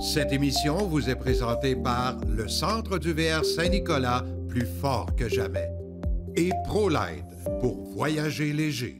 Cette émission vous est présentée par le Centre du VR Saint-Nicolas, plus fort que jamais, et ProLight pour voyager léger.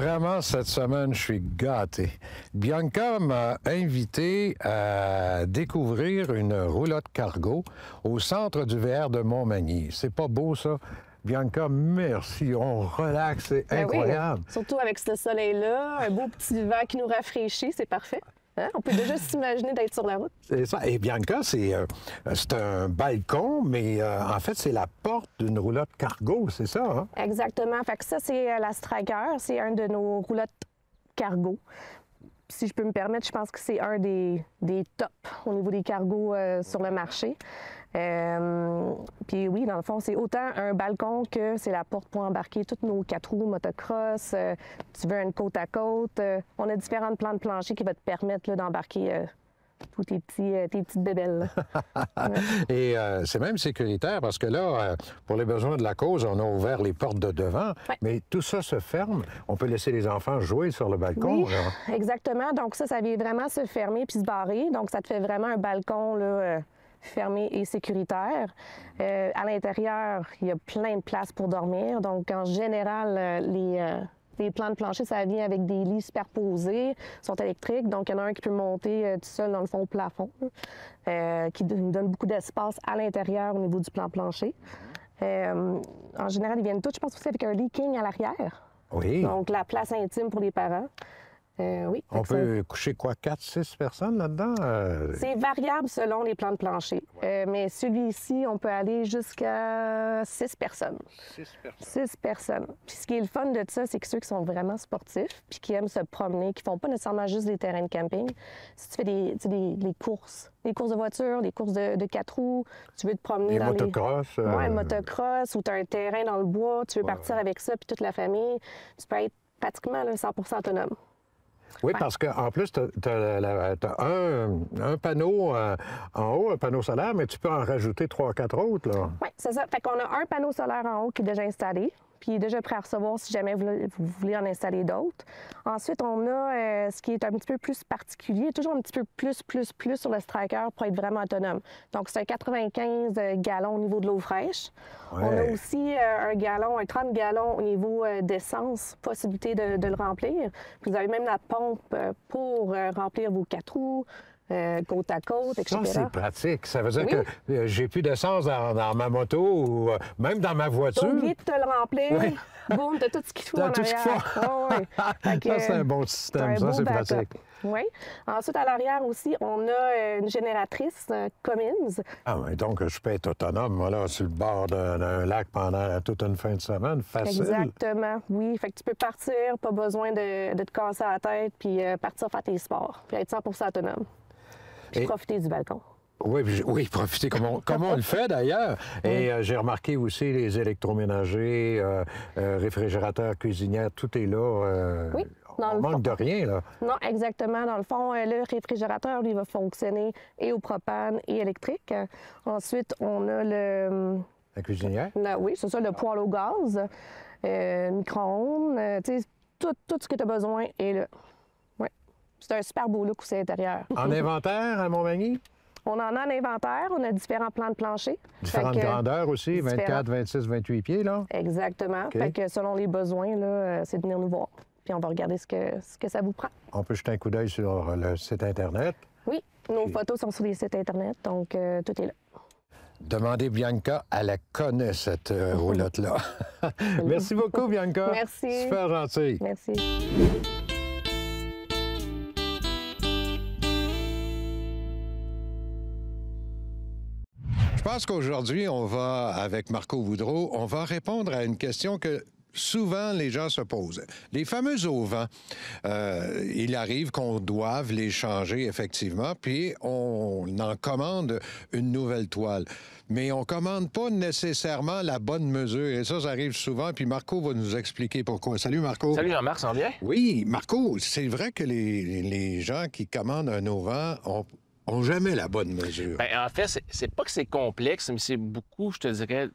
Vraiment, cette semaine, je suis gâté. Bianca m'a invité à découvrir une roulotte cargo au centre du VR de Montmagny. C'est pas beau, ça? Bianca, merci. On relaxe, c'est ben incroyable. surtout avec ce soleil-là, un beau petit vent qui nous rafraîchit, c'est parfait. Hein? On peut déjà s'imaginer d'être sur la route. C'est ça. Et Bianca, c'est euh, un balcon, mais euh, en fait, c'est la porte d'une roulotte cargo, c'est ça? Hein? Exactement. Fait que ça, c'est euh, la Striker. C'est un de nos roulottes cargo. Si je peux me permettre, je pense que c'est un des, tops au niveau des cargos sur le marché. Euh, puis oui, dans le fond, c'est autant un balcon que c'est la porte pour embarquer toutes nos quatre roues motocross. Euh, tu veux une côte à côte. Euh, on a différents plans de plancher qui vont te permettre d'embarquer tous tes, petits, petites bébelles. Et c'est même sécuritaire parce que là, pour les besoins de la cause, on a ouvert les portes de devant, mais tout ça se ferme. On peut laisser les enfants jouer sur le balcon. exactement. Donc ça, ça vient vraiment se fermer puis se barrer. Donc ça te fait vraiment un balcon là, fermé et sécuritaire. Euh, à l'intérieur, il y a plein de places pour dormir. Donc, en général, euh, euh, les, plans de plancher, ça vient avec des lits superposés, sont électriques, donc il y en a un qui peut monter tout seul dans le fond au plafond, qui donne beaucoup d'espace à l'intérieur au niveau du plan plancher. en général, ils viennent tous, je pense aussi avec un lit king à l'arrière. Oui. Donc la place intime pour les parents. Euh, on peut coucher quoi, 4, 6 personnes là-dedans? Euh, c'est variable selon les plans de plancher. Euh, mais celui-ci, on peut aller jusqu'à six personnes. 6 personnes. 6 personnes. Puis ce qui est le fun de ça, c'est que ceux qui sont vraiment sportifs, puis qui aiment se promener, qui font pas nécessairement juste des terrains de camping, si tu fais des, courses, des courses de voiture, des courses de, quatre roues, tu veux te promener dans motocross, les... motocross, ou tu as un terrain dans le bois, tu veux partir avec ça, puis toute la famille, tu peux être pratiquement 100 autonome. Oui, parce qu'en plus, tu as, un, panneau euh, en haut, un panneau solaire, mais tu peux en rajouter trois, quatre autres. Oui, c'est ça. Fait qu'on a un panneau solaire en haut qui est déjà installé puis déjà prêt à recevoir si jamais vous, voulez en installer d'autres. Ensuite, on a euh, ce qui est un petit peu plus particulier, toujours un petit peu plus, plus, plus sur le striker pour être vraiment autonome. Donc, c'est un 95 euh, gallons au niveau de l'eau fraîche. On a aussi euh, un gallon, un 30 gallons au niveau d'essence, possibilité de, le remplir. vous avez même la pompe pour remplir vos quatre roues, euh, côte à côte, etc. Ça, c'est pratique. Ça veut dire que euh, j'ai plus de sens dans ma moto ou euh, même dans ma voiture. T'as oublié de te le remplir. Oui. Boum, t'as tout ce qu'il faut en l'arrière. arrière. ça, c'est un bon système. ça, c'est pratique. Oui. Ensuite, à l'arrière aussi, on a une génératrice Cummins. Ah oui, donc je peux être autonome, voilà, sur le bord d'un lac pendant toute une fin de semaine, facile. Exactement, oui. Fait que tu peux partir, pas besoin de, de te casser la tête, puis partir faire tes sports, puis être 100 autonome profiter du balcon. Oui, oui, profiter comme on, on le fait d'ailleurs. Et euh, j'ai remarqué aussi les électroménagers, euh, euh, réfrigérateurs, cuisinières, tout est là. oui. on manque de rien, là. Non, exactement. Dans le fond, le réfrigérateur, lui, va fonctionner et au propane et électrique. Ensuite, on a le... La cuisinière? oui, c'est ça, le poêle au gaz, micro-ondes. tout, tout ce que tu as besoin est là. C'est un super beau look aussi intérieur. En inventaire à Montmagny? On en a en inventaire, on a différents plans de plancher. Différentes grandeurs aussi, 24, 26, 28 pieds, là? Exactement. Fait que selon les besoins, euh, c'est de venir nous voir. Puis on va regarder ce que, ce que ça vous prend. On peut jeter un coup d'œil sur euh, le site Internet. Oui, nos photos sont sur les sites Internet, donc euh, tout est là. Demandez Bianca, elle connaît cette roulotte-là. Merci beaucoup, Bianca. Merci. Super gentil. Merci. Parce qu'aujourd'hui, on va, avec Marco Boudreau, on va répondre à une question que souvent les gens se posent. Les fameux auvents, euh, il arrive qu'on doive les changer effectivement, puis on en commande une nouvelle toile. Mais on commande pas nécessairement la bonne mesure. Et ça, ça arrive souvent. Puis Marco va nous expliquer pourquoi. Salut Marco. Salut Jean-Marc, ça Oui, Marco, c'est vrai que les, les, gens qui commandent un auvent ont jamais la bonne mesure. Ben, en fait, c'est pas que c'est complexe, mais c'est beaucoup, je te dirais,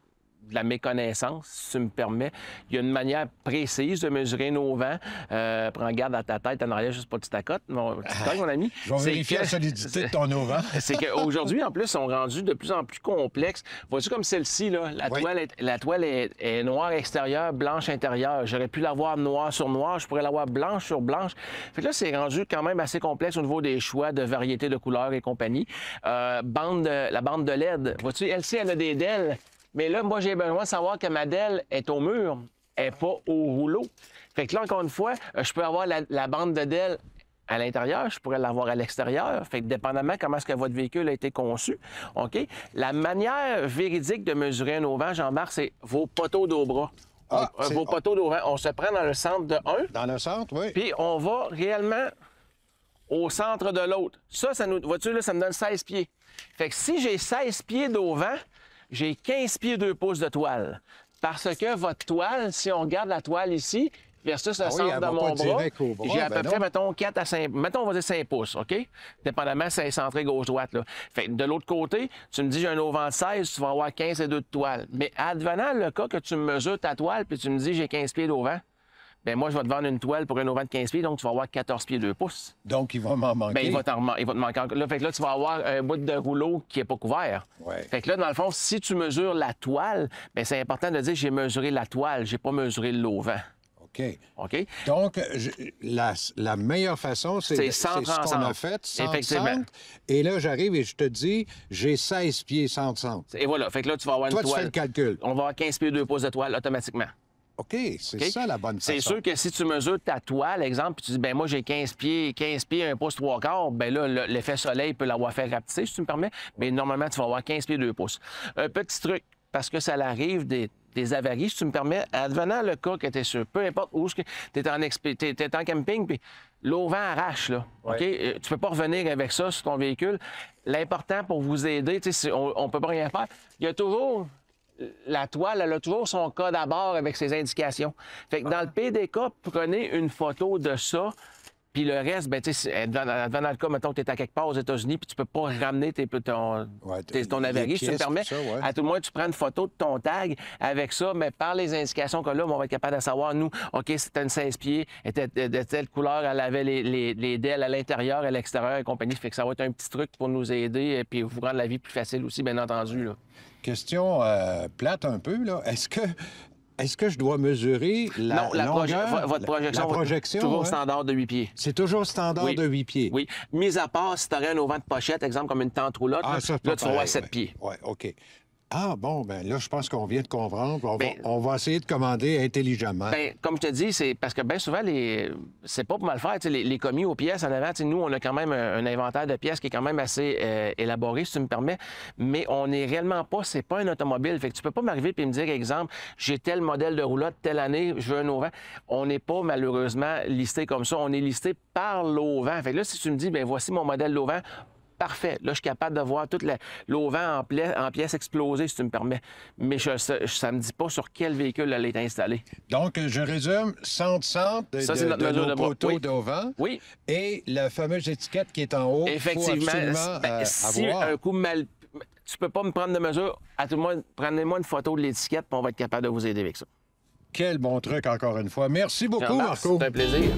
de la méconnaissance, si tu me permets. Il y a une manière précise de mesurer nos vents. Euh, prends garde à ta tête en arrière, juste pas tu t'accotes, mon, ah, mon ami. Je vais vérifier la solidité de ton auvent. c'est qu'aujourd'hui, en plus, ils sont rendus de plus en plus complexe. tu comme celle-ci, là. La toile, est, la toile est, noire extérieure, blanche intérieure. J'aurais pu l'avoir noire sur noire, je pourrais l'avoir blanche sur blanche. Fait que là, c'est rendu quand même assez complexe au niveau des choix de variété de couleurs et compagnie. Euh, bande, la bande de LED, vois-tu, elle, elle a des DEL mais là, moi, j'ai besoin de savoir que ma delle est au mur, elle pas au rouleau. Fait que là, encore une fois, euh, je peux avoir la, bande de Delle à l'intérieur, je pourrais l'avoir à l'extérieur. Fait que dépendamment comment est-ce que votre véhicule a été conçu, OK? La manière véridique de mesurer un auvent, Jean-Marc, c'est vos poteaux d'eau bras. Ah, euh, vos poteaux d'auvent. on se prend dans le centre de un. Dans le centre, oui. Puis on va réellement au centre de l'autre. Ça, ça nous. Vois-tu, là, ça me donne 16 pieds. Fait que si j'ai 16 pieds d'auvent, j'ai 15 pieds 2 pouces de toile. Parce que votre toile, si on regarde la toile ici, versus le ah centre de mon bras, j'ai à ah, peu ben près, mettons, 4 à 5... Mettons, on va dire 5 pouces, OK? Dépendamment si c'est centré gauche-droite, là. Fait de l'autre côté, tu me dis, j'ai un auvent de 16, tu vas avoir 15 et 2 de toile. Mais advenant le cas que tu mesures ta toile, puis tu me dis, j'ai 15 pieds d'auvent, Bien, moi, je vais te vendre une toile pour un auvent de 15 pieds, donc tu vas avoir 14 pieds 2 pouces. Donc, il va m'en manquer. Bien, il va, te manquer. Là, fait là, tu vas avoir un bout de rouleau qui n'est pas couvert. Ouais. Fait que là, dans le fond, si tu mesures la toile, bien, c'est important de dire j'ai mesuré la toile, j'ai pas mesuré l'auvent. OK. OK. Donc, la, meilleure façon, c'est ce qu'on a fait, centre-centre, Effectivement. et là, j'arrive et je te dis, j'ai 16 pieds 100 centre Et voilà. Fait que là, tu vas avoir une toile. Toi, tu fais le calcul. On va avoir 15 pieds 2 pouces de toile automatiquement. OK, c'est ça la bonne façon. C'est sûr que si tu mesures ta toile, l'exemple puis tu dis, ben moi j'ai 15 pieds, 15 pieds, 1 pouce, 3 quarts, ben là, l'effet soleil peut l'avoir fait rapetisser, si tu me permets, mais normalement, tu vas avoir 15 pieds, 2 pouces. Un petit truc, parce que ça arrive des, avaries, si tu me permets, advenant le cas que tu es sûr, peu importe où tu es, en, en camping, puis l'eau vent arrache, là. OK? Euh, tu peux pas revenir avec ça sur ton véhicule. L'important pour vous aider, on, on peut pas rien faire. Il y a toujours la toile, elle a toujours son cas d'abord avec ses indications. Fait que dans le PDK, prenez une photo de ça. Puis le reste, ben, tu sais, dans, le cas, mettons tu es à quelque part aux États-Unis, puis tu peux pas ramener ton, ton te permets, à tout le moins, tu prends une photo de ton tag avec ça, mais par les indications que là, on va être capable de savoir, nous, OK, c'était une 16 pieds, était de telle couleur, elle avait les, les, à l'intérieur, à l'extérieur et compagnie. Fait que ça va être un petit truc pour nous aider et puis vous rendre la vie plus facile aussi, bien entendu. Là. Question euh, plate un peu, là. Est-ce que est-ce que je dois mesurer la non, votre projection, toujours hein? standard de 8 pieds. C'est toujours standard de 8 pieds? Oui. Mis à part si tu aurais un auvent de pochette, exemple comme une tente roulante, ah, là, tu auras 7 ouais. pieds. Oui, OK. Ah, bon, ben là, je pense qu'on vient de comprendre. Ben, on, va, essayer de commander intelligemment. Ben, comme je te dis, c'est parce que bien souvent, les... c'est pas pour mal faire. Les, commis aux pièces en avant, nous, on a quand même un, inventaire de pièces qui est quand même assez euh, élaboré, si tu me permets, mais on n'est réellement pas, c'est pas un automobile. Fait que tu peux pas m'arriver et me dire, exemple, j'ai tel modèle de roulotte telle année, je veux un auvent. On n'est pas, malheureusement, listé comme ça. On est listé par l'auvent. Fait que là, si tu me dis, bien voici mon modèle d'auvent, Parfait. Là, je suis capable de voir tout l'auvent en, pièces explosées, si tu me permets. Mais ça ne me dit pas sur quel véhicule elle est installée. Donc, je résume, centre centre de, de, oui. Et la fameuse étiquette qui est en haut. Effectivement. Ben, euh, si un coup mal... Tu peux pas me prendre de mesure. À tout le prenez-moi une photo de l'étiquette, puis on va être capable de vous aider avec ça. Quel bon truc, encore une fois. Merci beaucoup, Marco. C'est un plaisir.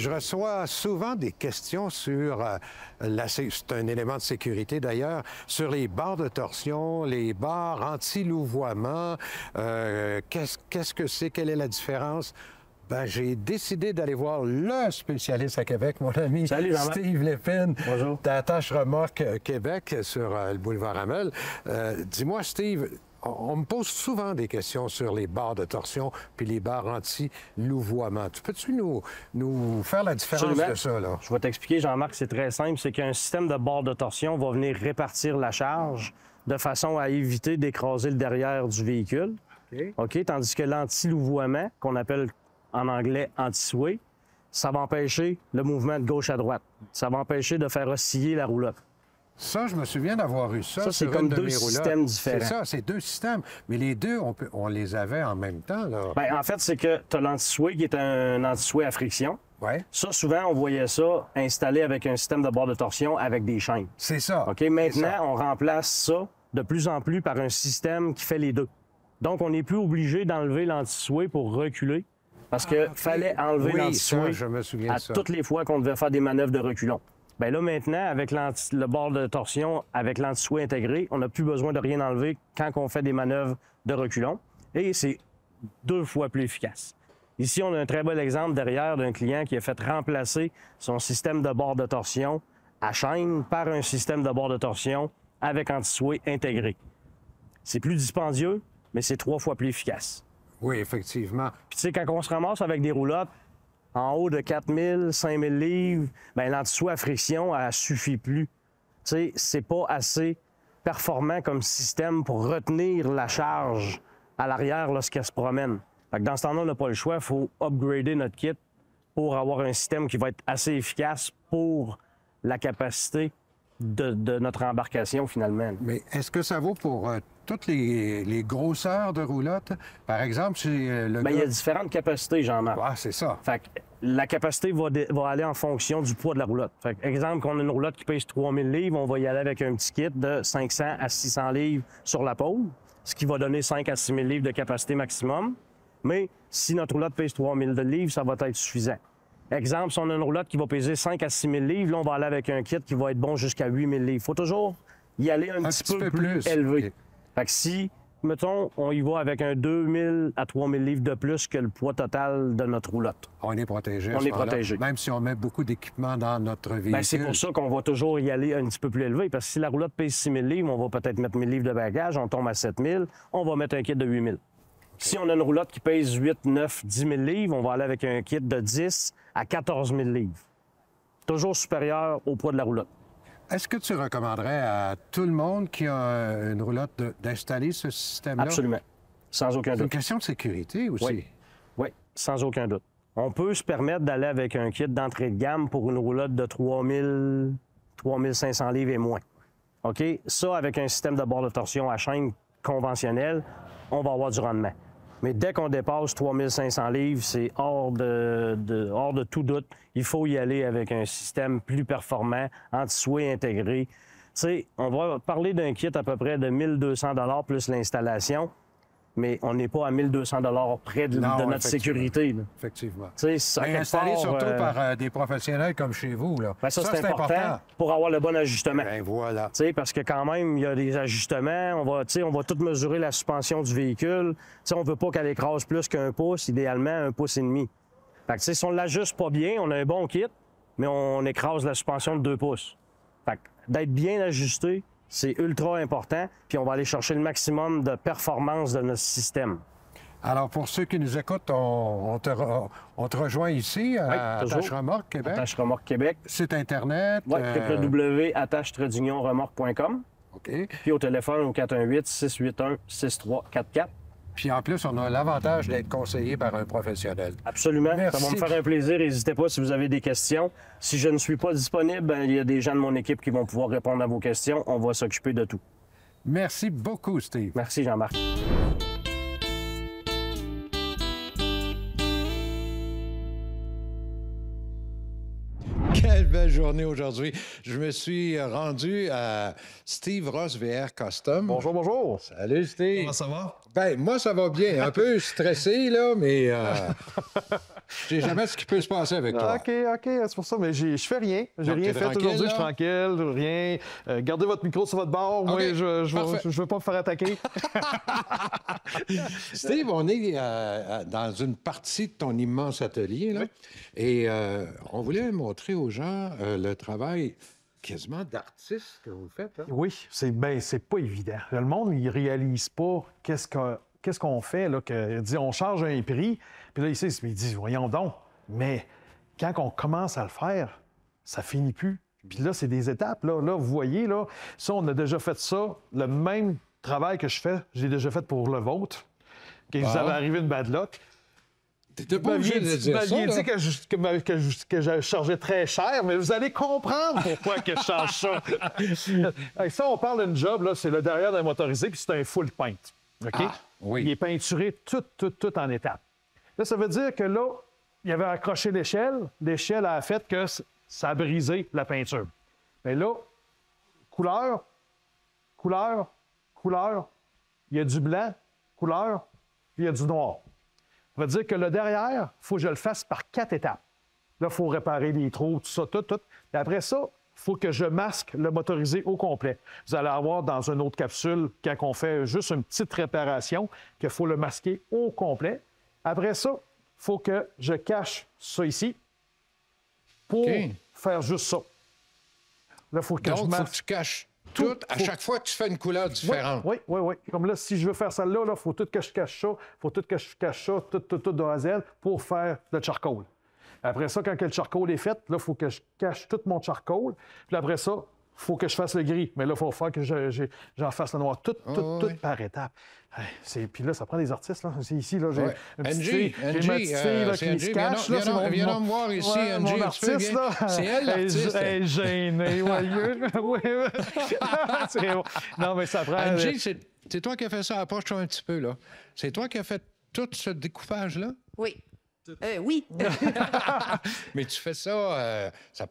Je reçois souvent des questions sur, euh, c'est un élément de sécurité d'ailleurs, sur les barres de torsion, les barres anti-louvoiement. Euh, qu'est-ce, qu'est-ce que c'est? Quelle est la différence? Ben, j'ai décidé d'aller voir le spécialiste à Québec, mon ami Salut, Steve Lépine, Bonjour. d'attache remorque Québec sur euh, le boulevard Hamel. dis-moi, Steve, on me pose souvent des questions sur les barres de torsion puis les barres anti-louvoiement. peux-tu nous, faire la différence de ça? Là? Je vais t'expliquer, Jean-Marc, c'est très simple. C'est qu'un système de barres de torsion va venir répartir la charge de façon à éviter d'écraser le derrière du véhicule. OK. Tandis que l'anti-louvoiement, qu'on appelle en anglais anti-sway, ça va empêcher le mouvement de gauche à droite. Ça va empêcher de faire osciller la roulotte. Ça, je me souviens d'avoir eu ça. Ça, c'est comme deux systèmes différents. C'est ça, c'est deux systèmes. Mais les deux, on, les avait en même temps. Bien, en fait, c'est que tu as lanti qui est un anti à friction. Ouais. Ça, souvent, on voyait ça installé avec un système de bord de torsion avec des chaînes. C'est ça. OK, maintenant, on remplace ça de plus en plus par un système qui fait les deux. Donc, on n'est plus obligé d'enlever lanti pour reculer. Parce qu'il ah, fallait enlever oui, lanti à toutes les fois qu'on devait faire des manœuvres de reculons. Bien là, maintenant, avec le bord de torsion, avec l'anti-souhait intégré, on n'a plus besoin de rien enlever quand on fait des manœuvres de reculons. Et c'est deux fois plus efficace. Ici, on a un très bel exemple derrière d'un client qui a fait remplacer son système de bord de torsion à chaîne par un système de bord de torsion avec anti-souhait intégré. C'est plus dispendieux, mais c'est trois fois plus efficace. Oui, effectivement. Puis tu sais, quand on se ramasse avec des roulottes, en haut de 4000, 5000 livres, en dessous à friction, elle suffit plus. Tu sais, c'est pas assez performant comme système pour retenir la charge à l'arrière lorsqu'elle se promène. dans ce temps-là, on n'a pas le choix. Il faut upgrader notre kit pour avoir un système qui va être assez efficace pour la capacité de, notre embarcation, finalement. Mais est-ce que ça vaut pour euh, toutes les, grosseurs de roulotte. Par exemple, c'est euh, le. Bien, Il y a différentes capacités, Jean-Marc. Ah, c'est ça. Fait que la capacité va, aller en fonction du poids de la roulotte. Fait que, exemple, qu'on a une roulotte qui pèse 3000 livres, on va y aller avec un petit kit de 500 à 600 livres sur la peau, ce qui va donner 5 à 6 000 livres de capacité maximum. Mais si notre roulotte pèse 3000 livres, ça va être suffisant. Exemple, si on a une roulotte qui va peser 5 à 6 000 livres, là, on va aller avec un kit qui va être bon jusqu'à 8 000 livres. Il faut toujours y aller un, un petit, peu, plus, élevé. Fait si, mettons, on y va avec un 2000 à 3000 livres de plus que le poids total de notre roulotte. On est protégé. On est protégé. Même si on met beaucoup d'équipement dans notre ben, véhicule. c'est pour ça qu'on va toujours y aller un petit peu plus élevé, parce que si la roulotte pèse 6000 livres, on va peut-être mettre 1000 livres de bagages, on tombe à 7000, on va mettre un kit de 8000. Si on a une roulotte qui pèse 8, 9, 10 000 livres, on va aller avec un kit de 10 à 14 000 livres. Toujours supérieur au poids de la roulotte. Est-ce que tu recommanderais à tout le monde qui a euh, une roulotte d'installer ce système-là? Absolument. Sans aucun doute. une question de sécurité aussi. Oui, oui sans aucun doute. On peut se permettre d'aller avec un kit d'entrée de gamme pour une roulotte de 3 3500 livres et moins. OK? Ça, avec un système de bord de torsion à chaîne conventionnel, on va avoir du rendement. Mais dès qu'on dépasse 3500 livres, c'est hors de, hors de tout doute. Il faut y aller avec un système plus performant, anti-souhait intégré. Tu sais, on va parler d'un kit à peu près de 1200 plus l'installation mais on n'est pas à 1200 dollars près de, notre sécurité. Effectivement. Ça, installé surtout euh, par euh, des professionnels comme chez vous. Là. Ben, ça, c'est important, pour avoir le bon ajustement. Ben, voilà. parce que quand même, il y a des ajustements. On va, on va tout mesurer la suspension du véhicule. on ne veut pas qu'elle écrase plus qu'un pouce, idéalement un pouce et demi. Fait que, si on l'ajuste pas bien, on a un bon kit, mais on écrase la suspension de deux pouces. Fait d'être bien ajusté, c'est ultra important, puis on va aller chercher le maximum de performance de notre système. Alors, pour ceux qui nous écoutent, on, on, te, rejoint ici à oui, Attache Remorque Québec. Attache Remorque Québec. Site Internet. Oui, euh... remorquecom OK. Puis au téléphone au 418-681-6344. Puis en plus, on a l'avantage d'être conseillé par un professionnel. Absolument. Ça va me faire un plaisir. N'hésitez pas si vous avez des questions. Si je ne suis pas disponible, ben, il y a des gens de mon équipe qui vont pouvoir répondre à vos questions. On va s'occuper de tout. Merci beaucoup, Steve. Merci, Jean-Marc. journée aujourd'hui. Je me suis rendu à Steve Ross VR Custom. Bonjour, bonjour. Salut, Steve. Comment ça va? Ben, moi, ça va bien. Un peu stressé, là, mais... Euh, sais jamais ce qui peut se passer avec toi. OK, OK, c'est pour ça, mais je fais rien. J'ai rien fait aujourd'hui, je suis tranquille, rien. Euh, gardez votre micro sur votre bord. Moi, je, je, veux pas me faire attaquer. Steve, on est euh, euh, dans une partie de ton immense atelier, et on voulait montrer aux gens le travail quasiment d'artiste que vous faites. Hein. Oui, c'est ben, c'est pas évident. Le monde, il réalise pas qu'est-ce qu'un qu'est-ce qu'on fait? Là, que, il dit, on charge un prix. Puis là, ici, il dit, voyons donc. Mais quand on commence à le faire, ça finit plus. Puis là, c'est des étapes. Là, là, vous voyez, là, ça, on a déjà fait ça. Le même travail que je fais, j'ai déjà fait pour le vôtre. Quand vous avait arrivé une bad luck. T'étais pas obligé de dire dit que je, que, que chargeais très cher, mais vous allez comprendre pourquoi que je charge ça. ça, on parle d'un job, là, c'est le derrière d'un motorisé, puis c'est un full paint. OK? Ah, oui. Il est peinturé tout, tout, tout en étapes. Là, ça veut dire que là, il avait accroché l'échelle. L'échelle a fait que ça a brisé la peinture. Mais là, couleur, couleur, couleur, il y a du blanc, couleur, puis il y a du noir. Ça veut dire que le derrière, il faut que je le fasse par quatre étapes. Là, il faut réparer les trous, tout ça, tout, tout. après ça, faut que je masque le motorisé au complet. Vous allez avoir dans une autre capsule, quand on fait juste une petite réparation, qu'il faut le masquer au complet. Après ça, faut que je cache ça ici pour faire juste ça. Là, faut que je tu caches tout. à chaque fois, que tu fais une couleur différente. Oui, oui, oui. Comme là, si je veux faire celle-là, il faut tout que je cache ça, faut tout que je cache ça, tout, tout, tout de pour faire le charcoal. Après ça, quand le charcoal est fait, là, il faut que je cache tout mon charcoal. Puis après ça, il faut que je fasse le gris. Mais là, il faut faire que j'en fasse le noir. Tout, ah tout, tout par étapes. Puis là, ça prend des artistes. C'est Ici, là, j'ai un petit... j'ai ma petite fille euh, qui cache. Viens, là, voir ici, NG, mon artiste. Là, c'est elle, l'artiste. Elle est gênée, oui. c'est bon. Non, mais ça prend... NG, euh, c'est toi qui as fait ça Approche-toi un petit peu, là. C'est toi qui as fait tout ce découpage-là? Oui. Euh, oui. Mais tu fais euh, ça,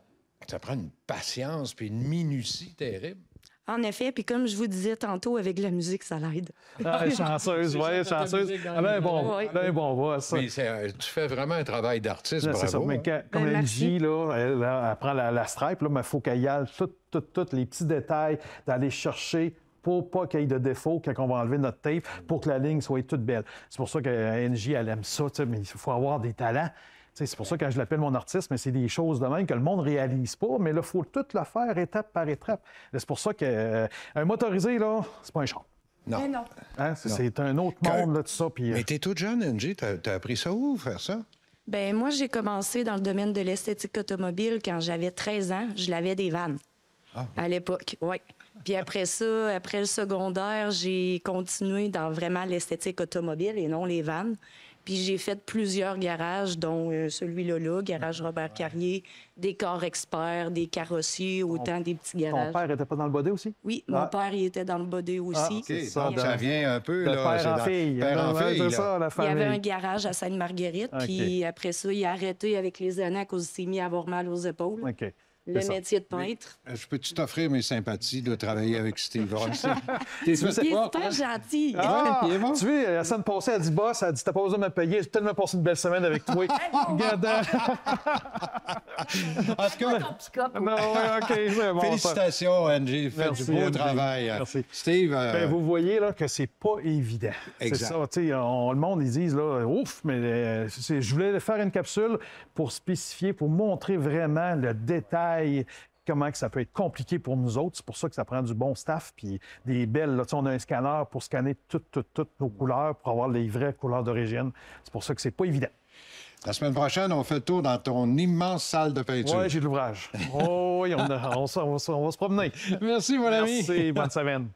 ça, prend une patience puis une minutie terrible. En effet, puis comme je vous disais tantôt, avec la musique, ça l'aide. Ah, chanceuse, oui, chanceuse. Elle euh, ben bon, bon ça. tu fais vraiment un travail d'artiste, bravo. mais comme ben, elle dit, là, elle, prend la, stripe, là, mais il faut qu'elle y aille tous les petits détails, d'aller chercher pour pas qu'il y ait de défaut quand on va enlever notre tape, pour que la ligne soit toute belle. C'est pour ça que euh, NJ, elle aime ça, mais il faut avoir des talents. C'est pour ça que quand je l'appelle mon artiste, mais c'est des choses de même que le monde ne réalise pas, mais là, il faut tout le faire étape par étape. C'est pour ça que euh, motorisé, là, c'est pas un champ. Hein, non. C'est un autre monde, là, tout ça. Euh, mais t'es toute jeune, NJ. T'as as appris ça où, faire ça? Ben moi, j'ai commencé dans le domaine de l'esthétique automobile quand j'avais 13 ans. Je l'avais des vannes. Ah. À l'époque, oui. Puis après ça, après le secondaire, j'ai continué dans vraiment l'esthétique automobile et non les vannes. Puis j'ai fait plusieurs garages, dont euh, celui-là, là, garage Robert Carrier, des corps experts, des carrossiers, autant des petits garages. Ton père était pas dans le body aussi? Oui, ah. mon père, il était dans le body ah, aussi. Ah, ça, revient un peu, là. Père en fille. Père en fille, Ça, la famille. Il y avait un garage à Sainte-Marguerite, puis après ça, il a arrêté avec les années à cause s'est mis à avoir mal aux épaules. OK le métier de peintre. je peux-tu t'offrir mes sympathies de travailler avec Steve Ross? il est super gentil. Ah, il ah, Tu vois, la semaine passée, elle dit Boss, elle dit T'as pas besoin de me payer, j'ai tellement passé une belle semaine avec toi. Regarde. en tout cas. Non, OK. Bon, Félicitations, Angie. Faites du beau travail. Merci. Steve. Euh, ben, vous voyez là, que c'est pas évident. C'est ça. On, le monde, ils disent là, Ouf, mais euh, je voulais faire une capsule pour spécifier, pour montrer vraiment le détail comment que ça peut être compliqué pour nous autres. C'est pour ça que ça prend du bon staff, puis des belles. Là, on a un scanner pour scanner toutes, toutes, toutes nos couleurs, pour avoir les vraies couleurs d'origine. C'est pour ça que c'est pas évident. La semaine prochaine, on fait le tour dans ton immense salle de peinture. Oui, j'ai de l'ouvrage. Oh, oui, on, on, va se promener. Merci, mon ami. Merci, bonne semaine.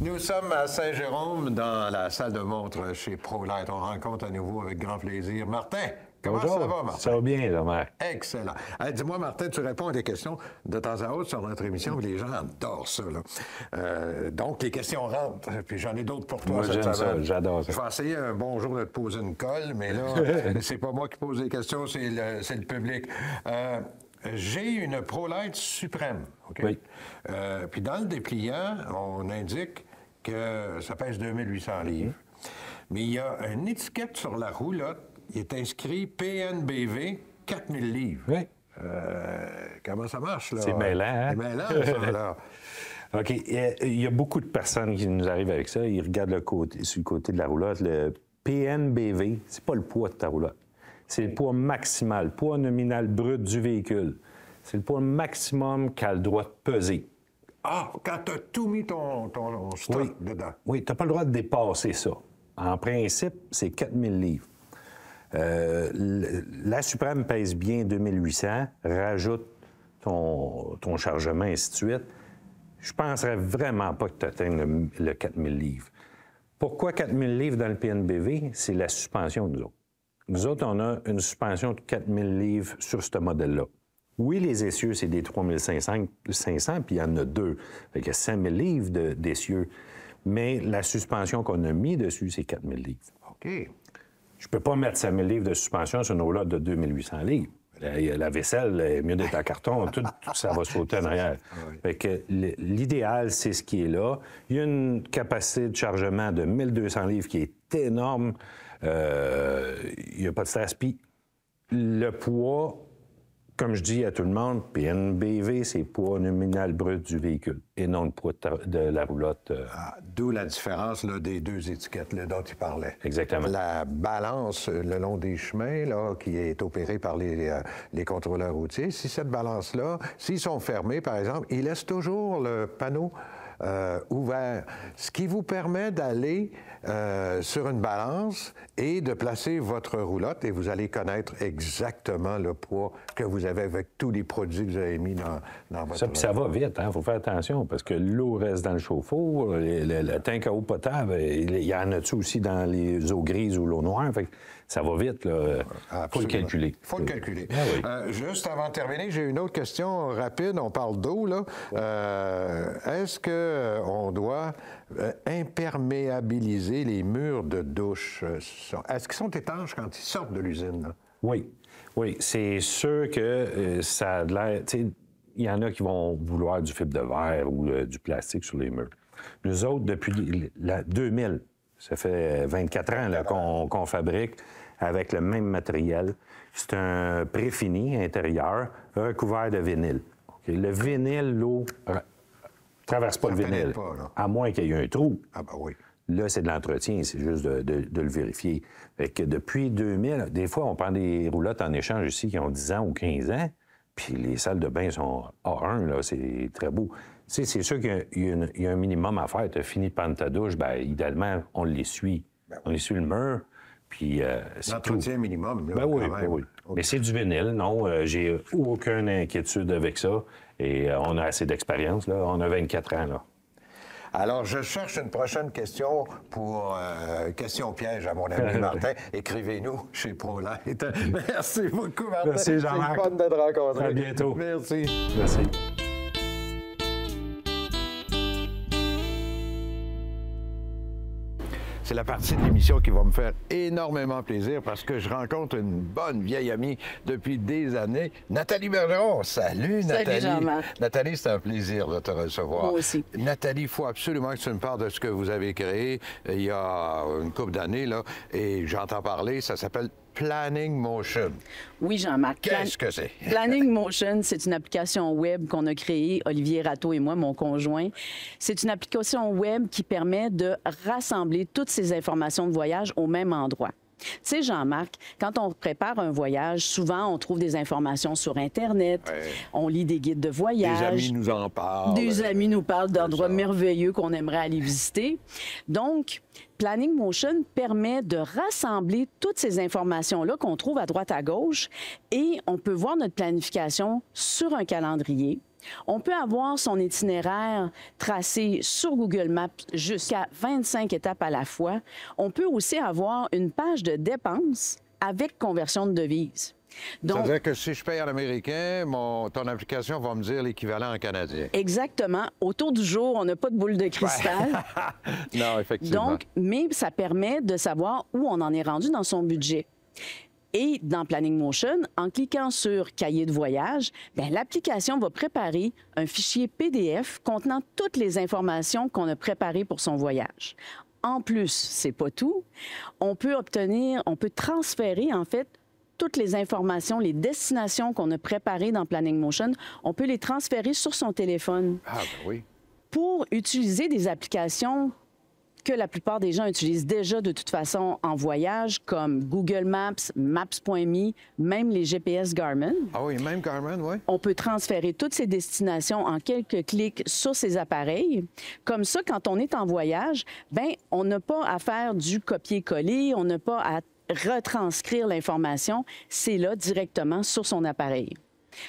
Nous sommes à Saint-Jérôme, dans la salle de montre chez ProLight. On rencontre à nouveau avec grand plaisir Martin. Comment ça va, Martin? Ça va bien, jean Excellent. Dis-moi, Martin, tu réponds à des questions de temps à autre sur notre émission, puis les gens adorent ça. Là. Euh, donc, les questions rentrent, puis j'en ai d'autres pour toi. Moi, j'adore ça. Je vais essayer un bon de te poser une colle, mais là, c'est pas moi qui pose les questions, c'est le, public. Euh, j'ai une ProLight suprême. Euh, puis dans le dépliant, on indique que ça pèse 2800 livres. Mmh. Mais il y a une étiquette sur la roulotte, il est inscrit PNBV 4000 livres. Oui. Euh, comment ça marche, là? C'est mêlant, hein? C'est mêlant, ça, là. OK. Il y a beaucoup de personnes qui nous arrivent avec ça. Ils regardent le côté, sur le côté de la roulotte. Le PNBV, c'est pas le poids de ta roulotte. C'est le poids maximal, le poids nominal brut du véhicule. C'est le poids maximum qu'elle le droit de peser. Ah, quand tu as tout mis ton, stock dedans. Oui, tu n'as pas le droit de dépasser ça. En principe, c'est 4000 livres. Euh, la Suprême pèse bien 2800, rajoute ton, chargement, et ainsi de suite. Je ne penserais vraiment pas que tu atteignes le, 4000 livres. Pourquoi 4000 livres dans le PNBV? C'est la suspension nous autres. Nous autres, on a une suspension de 4000 livres sur ce modèle-là. Oui, les essieux, c'est des 3500, 500, puis il y en a deux. Fait a 5000 livres d'essieux. mais la suspension qu'on a mis dessus, c'est 4000 livres. OK. Je ne peux pas mettre 5000 livres de suspension sur une roue-là de 2800 livres. La, vaisselle est mieux d'être en carton, tout, ça va sauter en arrière. Ah fait que l'idéal, c'est ce qui est là. Il y a une capacité de chargement de 1200 livres qui est énorme. Euh, il n'y a pas de stress. Puis le poids comme je dis à tout le monde, PNBV, c'est poids nominal brut du véhicule et non le poids de, la roulotte. Euh. Ah, d'où la différence des deux étiquettes dont tu parlais. Exactement. La balance euh, le long des chemins là, qui est opérée par euh, les, contrôleurs routiers, si cette balance-là, s'ils sont fermés, par exemple, ils laissent toujours le panneau ouvert, ce qui vous permet d'aller euh, sur une balance et de placer votre roulotte et vous allez connaître exactement le poids que vous avez avec tous les produits que vous avez mis dans, votre... Ça, ça va vite, il hein, faut faire attention parce que l'eau reste dans le chauffe-eau, le, le, à eau potable, il y en a-tu aussi dans les eaux grises ou l'eau noire? ça va vite. Il faut le calculer. faut le calculer. Ah euh, juste avant de terminer, j'ai une autre question rapide. On parle d'eau. là. Euh, est-ce qu'on euh, doit imperméabiliser les murs de douche? Est-ce qu'ils sont étanches quand ils sortent de l'usine? Oui. Oui, c'est sûr que ça a l'air. Il y en a qui vont vouloir du fibre de verre ou du plastique sur les murs. Nous autres, depuis la 2000, ça fait 24 ans qu'on fabrique avec le même matériel. C'est un préfini intérieur, un couvert de vinyle. Le vinyle, l'eau traverse pas le vinyle, à moins qu'il y ait un trou. Ah bah oui. Là, c'est de l'entretien, c'est juste de, le vérifier. Fait que depuis 2000, des fois, on prend des roulottes en échange ici qui ont 10 ans ou 15 ans, puis les salles de bain sont A1, là, c'est très beau. c'est sûr qu'il y, a un minimum à faire. Tu as fini de ta douche, ben, idéalement, on l'essuie. suit ben on On suit le mur, puis euh, c'est minimum, ben ben Mais c'est du vinyle, non. Euh, j'ai aucune inquiétude avec ça. Et euh, on a assez d'expérience, là. On a 24 ans, là. Alors, je cherche une prochaine question pour question piège, à mon ami Martin. Écrivez-nous chez ProLight. Merci beaucoup, Martin. Merci, Jean-Marc. C'est de te rencontrer. À bientôt. Merci. Merci. C'est la partie de l'émission qui va me faire énormément plaisir parce que je rencontre une bonne vieille amie depuis des années, Nathalie Bergeron. Salut, Nathalie. Salut, Nathalie, c'est un plaisir de te recevoir. Moi aussi. Nathalie, il faut absolument que tu me parles de ce que vous avez créé euh, il y a une couple d'années, là, et j'entends parler, ça s'appelle Planning Motion. Oui, Jean-Marc. Qu'est-ce que c'est? Planning Motion, c'est une application web qu'on a créée, Olivier Ratto et moi, mon conjoint. C'est une application web qui permet de rassembler toutes ces informations de voyage au même endroit. Tu sais, Jean-Marc, quand on prépare un voyage, souvent on trouve des informations sur Internet, on lit des guides de voyage. Des amis nous en parlent. Des amis nous parlent d'endroits merveilleux qu'on aimerait aller visiter. Donc, Planning Motion permet de rassembler toutes ces informations-là qu'on trouve à droite à gauche et on peut voir notre planification sur un calendrier on peut avoir son itinéraire tracé sur Google Maps jusqu'à 25 étapes à la fois. On peut aussi avoir une page de dépenses avec conversion de devises. C'est-à-dire que si je paye en américain, mon, ton application va me dire l'équivalent en canadien. Exactement. Au du jour, on n'a pas de boule de cristal. non, effectivement. Donc, mais ça permet de savoir où on en est rendu dans son budget. Et dans Planning Motion, en cliquant sur Cahier de voyage, ben, l'application va préparer un fichier PDF contenant toutes les informations qu'on a préparées pour son voyage. En plus, c'est pas tout. On peut obtenir, on peut transférer en fait toutes les informations, les destinations qu'on a préparées dans Planning Motion, on peut les transférer sur son téléphone. Ah ben oui. Pour utiliser des applications que la plupart des gens utilisent déjà de toute façon en voyage, comme Google Maps, Maps.me, même les GPS Garmin. Ah oui, même Garmin, oui. On peut transférer toutes ces destinations en quelques clics sur ces appareils. Comme ça, quand on est en voyage, ben on n'a pas à faire du copier-coller, on n'a pas à retranscrire l'information. C'est là directement sur son appareil.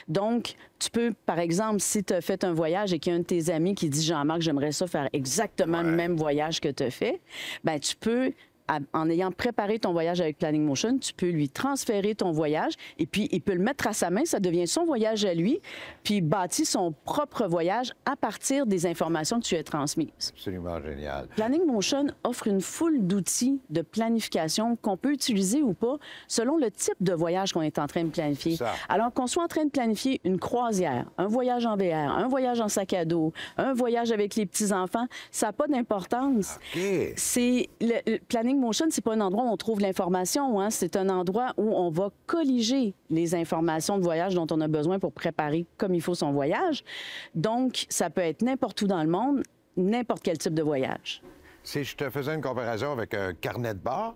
Donc, tu peux, par exemple, si tu as fait un voyage et qu'il y a un de tes amis qui dit Jean-Marc, j'aimerais ça faire exactement le même voyage que tu as fait, ben tu peux en ayant préparé ton voyage avec Planning Motion, tu peux lui transférer ton voyage et puis il peut le mettre à sa main. Ça devient son voyage à lui, puis bâtit son propre voyage à partir des informations que tu as transmises. Absolument génial. Planning Motion offre une foule d'outils de planification qu'on peut utiliser ou pas selon le type de voyage qu'on est en train de planifier. Alors qu'on soit en train de planifier une croisière, un voyage en VR, un voyage en sac à dos, un voyage avec les petits-enfants, ça n'a pas d'importance. Ah, C'est le planning c'est pas un endroit où on trouve l'information. Hein. C'est un endroit où on va colliger les informations de voyage dont on a besoin pour préparer comme il faut son voyage. Donc, ça peut être n'importe où dans le monde, n'importe quel type de voyage. Si je te faisais une comparaison avec un carnet de bord,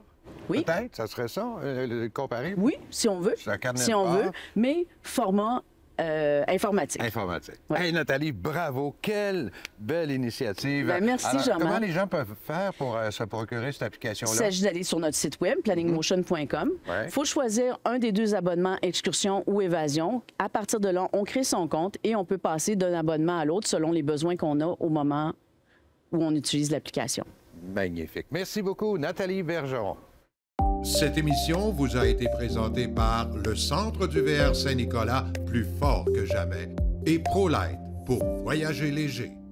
oui. peut-être, ça serait ça, euh, le comparer? Oui, si on veut. Un carnet si de on veut, mais format euh, informatique. Informatique. Nathalie, bravo. Quelle belle initiative. Ben, merci, jean Comment les gens peuvent faire pour euh, se procurer cette application-là? Il s'agit d'aller sur notre site web, planningmotion.com. Il faut choisir un des deux abonnements, excursion ou évasion. À partir de là, on crée son compte et on peut passer d'un abonnement à l'autre selon les besoins qu'on a au moment où on utilise l'application. Magnifique. Merci beaucoup, Nathalie Bergeron. Cette émission vous a été présentée par le Centre du VR Saint-Nicolas, plus fort que jamais, et ProLight pour voyager léger.